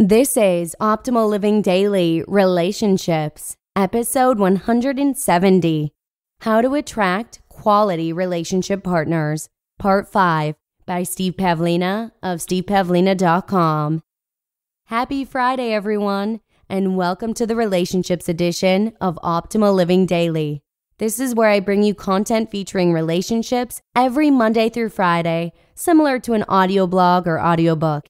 This is Optimal Living Daily Relationships, episode 170 How to Attract Quality Relationship Partners, part 5 by Steve Pavlina of stevepavlina.com. Happy Friday, everyone, and welcome to the Relationships edition of Optimal Living Daily. This is where I bring you content featuring relationships every Monday through Friday, similar to an audio blog or audiobook.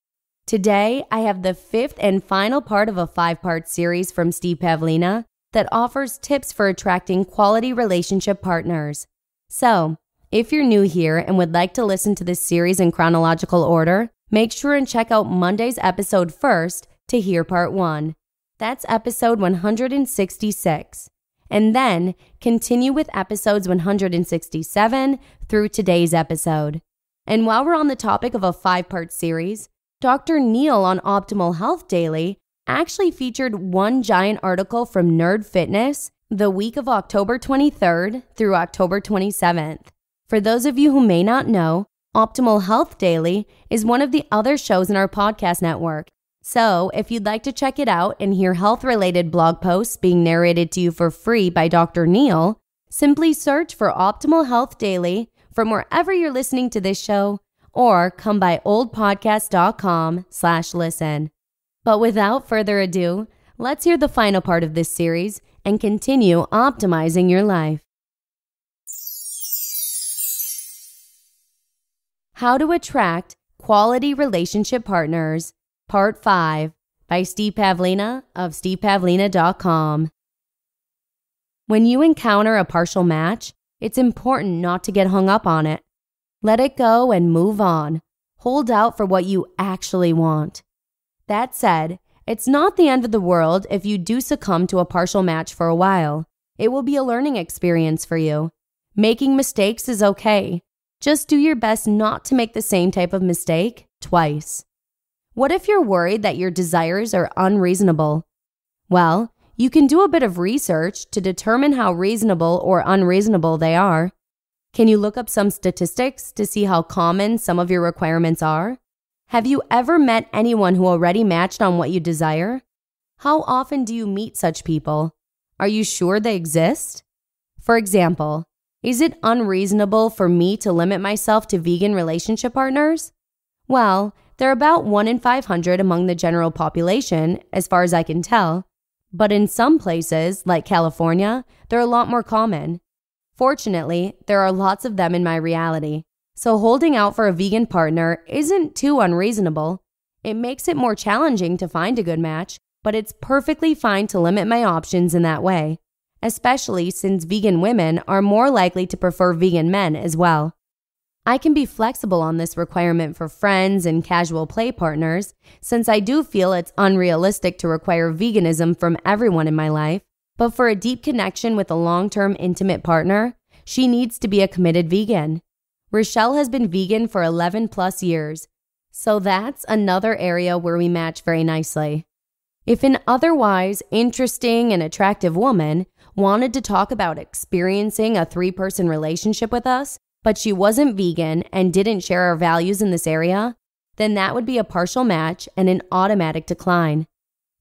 Today, I have the fifth and final part of a five part series from Steve Pavlina that offers tips for attracting quality relationship partners. So, if you're new here and would like to listen to this series in chronological order, make sure and check out Monday's episode first to hear part one. That's episode 166. And then continue with episodes 167 through today's episode. And while we're on the topic of a five part series, Dr. Neal on Optimal Health Daily actually featured one giant article from Nerd Fitness the week of October 23rd through October 27th. For those of you who may not know, Optimal Health Daily is one of the other shows in our podcast network. So, if you'd like to check it out and hear health related blog posts being narrated to you for free by Dr. Neal, simply search for Optimal Health Daily from wherever you're listening to this show or come by oldpodcast.com slash listen. But without further ado, let's hear the final part of this series and continue optimizing your life. How to Attract Quality Relationship Partners, Part 5 by Steve Pavlina of stevepavlina.com. When you encounter a partial match, it's important not to get hung up on it. Let it go and move on. Hold out for what you actually want. That said, it's not the end of the world if you do succumb to a partial match for a while. It will be a learning experience for you. Making mistakes is okay. Just do your best not to make the same type of mistake twice. What if you're worried that your desires are unreasonable? Well, you can do a bit of research to determine how reasonable or unreasonable they are. Can you look up some statistics to see how common some of your requirements are? Have you ever met anyone who already matched on what you desire? How often do you meet such people? Are you sure they exist? For example, is it unreasonable for me to limit myself to vegan relationship partners? Well, they're about 1 in 500 among the general population, as far as I can tell. But in some places, like California, they're a lot more common. Fortunately, there are lots of them in my reality, so holding out for a vegan partner isn't too unreasonable. It makes it more challenging to find a good match, but it's perfectly fine to limit my options in that way, especially since vegan women are more likely to prefer vegan men as well. I can be flexible on this requirement for friends and casual play partners, since I do feel it's unrealistic to require veganism from everyone in my life, but for a deep connection with a long term intimate partner, she needs to be a committed vegan. Rochelle has been vegan for 11 plus years, so that's another area where we match very nicely. If an otherwise interesting and attractive woman wanted to talk about experiencing a three person relationship with us, but she wasn't vegan and didn't share our values in this area, then that would be a partial match and an automatic decline.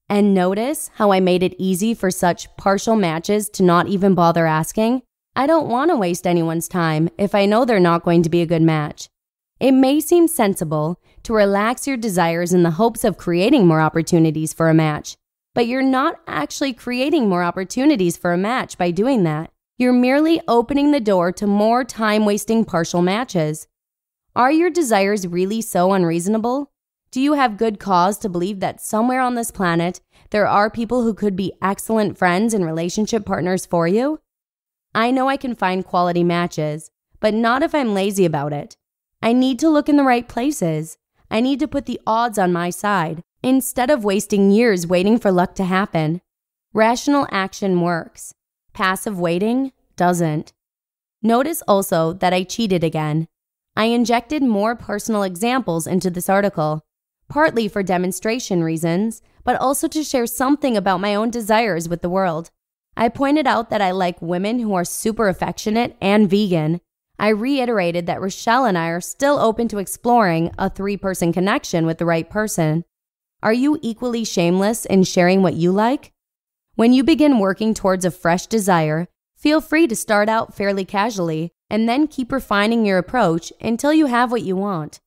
And notice how I made it easy for such partial matches to not even bother asking? I don't want to waste anyone's time if I know they're not going to be a good match. It may seem sensible to relax your desires in the hopes of creating more opportunities for a match, but you're not actually creating more opportunities for a match by doing that. You're merely opening the door to more time wasting partial matches. Are your desires really so unreasonable? Do you have good cause to believe that somewhere on this planet there are people who could be excellent friends and relationship partners for you? I know I can find quality matches, but not if I'm lazy about it. I need to look in the right places. I need to put the odds on my side instead of wasting years waiting for luck to happen. Rational action works, passive waiting doesn't. Notice also that I cheated again. I injected more personal examples into this article partly for demonstration reasons, but also to share something about my own desires with the world. I pointed out that I like women who are super affectionate and vegan. I reiterated that Rochelle and I are still open to exploring a three person connection with the right person. Are you equally shameless in sharing what you like? When you begin working towards a fresh desire, feel free to start out fairly casually and then keep refining your approach until you have what you want.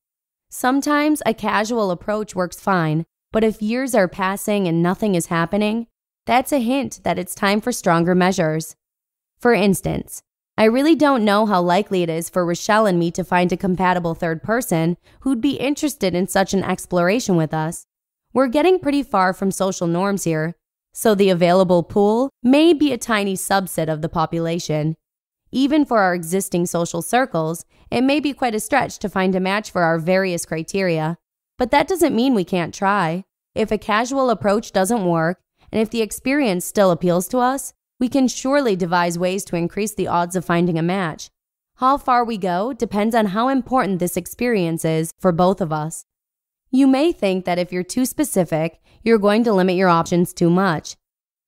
Sometimes a casual approach works fine, but if years are passing and nothing is happening, that's a hint that it's time for stronger measures. For instance, I really don't know how likely it is for Rochelle and me to find a compatible third person who'd be interested in such an exploration with us. We're getting pretty far from social norms here, so the available pool may be a tiny subset of the population. Even for our existing social circles, it may be quite a stretch to find a match for our various criteria, but that doesn't mean we can't try. If a casual approach doesn't work, and if the experience still appeals to us, we can surely devise ways to increase the odds of finding a match. How far we go depends on how important this experience is for both of us. You may think that if you're too specific, you're going to limit your options too much.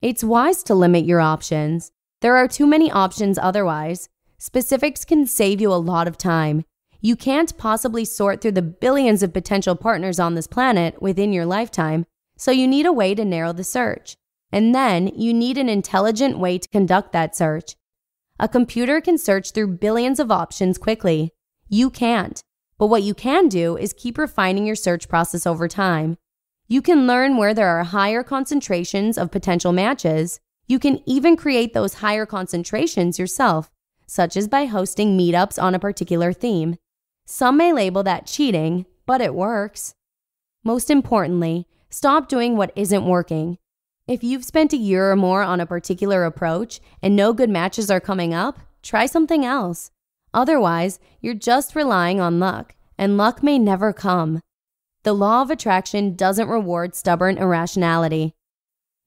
It's wise to limit your options. There are too many options otherwise. Specifics can save you a lot of time. You can't possibly sort through the billions of potential partners on this planet within your lifetime, so you need a way to narrow the search. And then you need an intelligent way to conduct that search. A computer can search through billions of options quickly. You can't. But what you can do is keep refining your search process over time. You can learn where there are higher concentrations of potential matches you can even create those higher concentrations yourself, such as by hosting meetups on a particular theme. Some may label that cheating, but it works. Most importantly, stop doing what isn't working. If you've spent a year or more on a particular approach and no good matches are coming up, try something else. Otherwise, you're just relying on luck, and luck may never come. The law of attraction doesn't reward stubborn irrationality.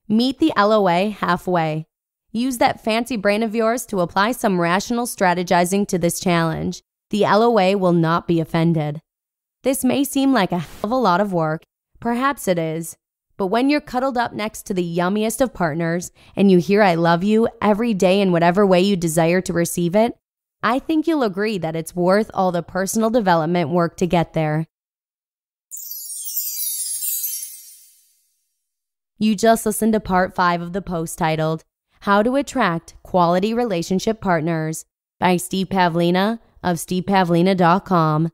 Meet the LOA halfway. Use that fancy brain of yours to apply some rational strategizing to this challenge. The LOA will not be offended. This may seem like a hell of a lot of work, perhaps it is, but when you're cuddled up next to the yummiest of partners and you hear I love you every day in whatever way you desire to receive it, I think you'll agree that it's worth all the personal development work to get there. You just listened to part five of the post titled, How to Attract Quality Relationship Partners by Steve Pavlina of stevepavlina.com.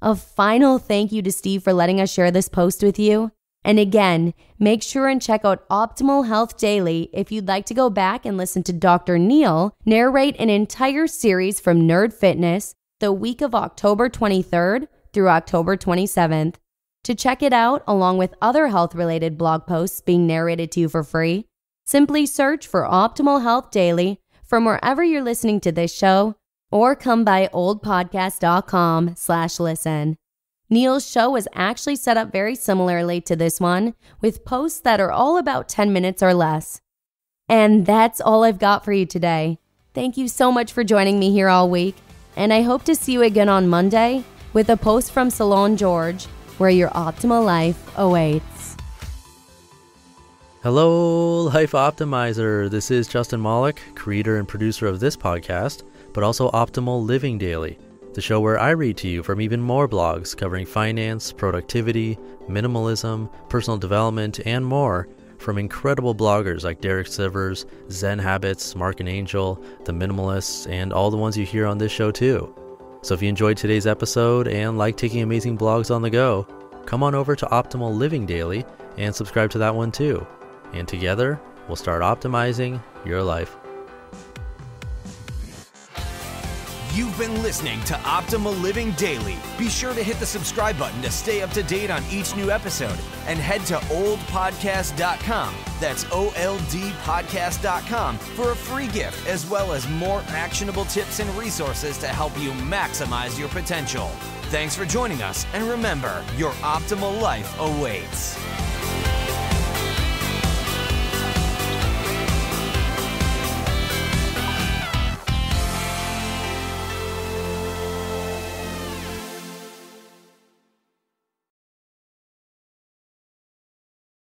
A final thank you to Steve for letting us share this post with you. And again, make sure and check out Optimal Health Daily if you'd like to go back and listen to Dr. Neil narrate an entire series from Nerd Fitness the week of October 23rd through October 27th. To check it out, along with other health related blog posts being narrated to you for free, simply search for Optimal Health Daily from wherever you're listening to this show or come by oldpodcast.com slash listen. Neil's show was actually set up very similarly to this one, with posts that are all about 10 minutes or less. And that's all I've got for you today. Thank you so much for joining me here all week, and I hope to see you again on Monday with a post from Salon George where your optimal life awaits. Hello, Life Optimizer. This is Justin Mollick, creator and producer of this podcast, but also Optimal Living Daily, the show where I read to you from even more blogs covering finance, productivity, minimalism, personal development, and more from incredible bloggers like Derek Sivers, Zen Habits, Mark and Angel, The Minimalists, and all the ones you hear on this show too. So if you enjoyed today's episode and like taking amazing blogs on the go, come on over to Optimal Living Daily and subscribe to that one too. And together, we'll start optimizing your life. You've been listening to Optimal Living Daily. Be sure to hit the subscribe button to stay up to date on each new episode and head to oldpodcast.com. That's o l d podcast.com for a free gift as well as more actionable tips and resources to help you maximize your potential. Thanks for joining us, and remember, your optimal life awaits.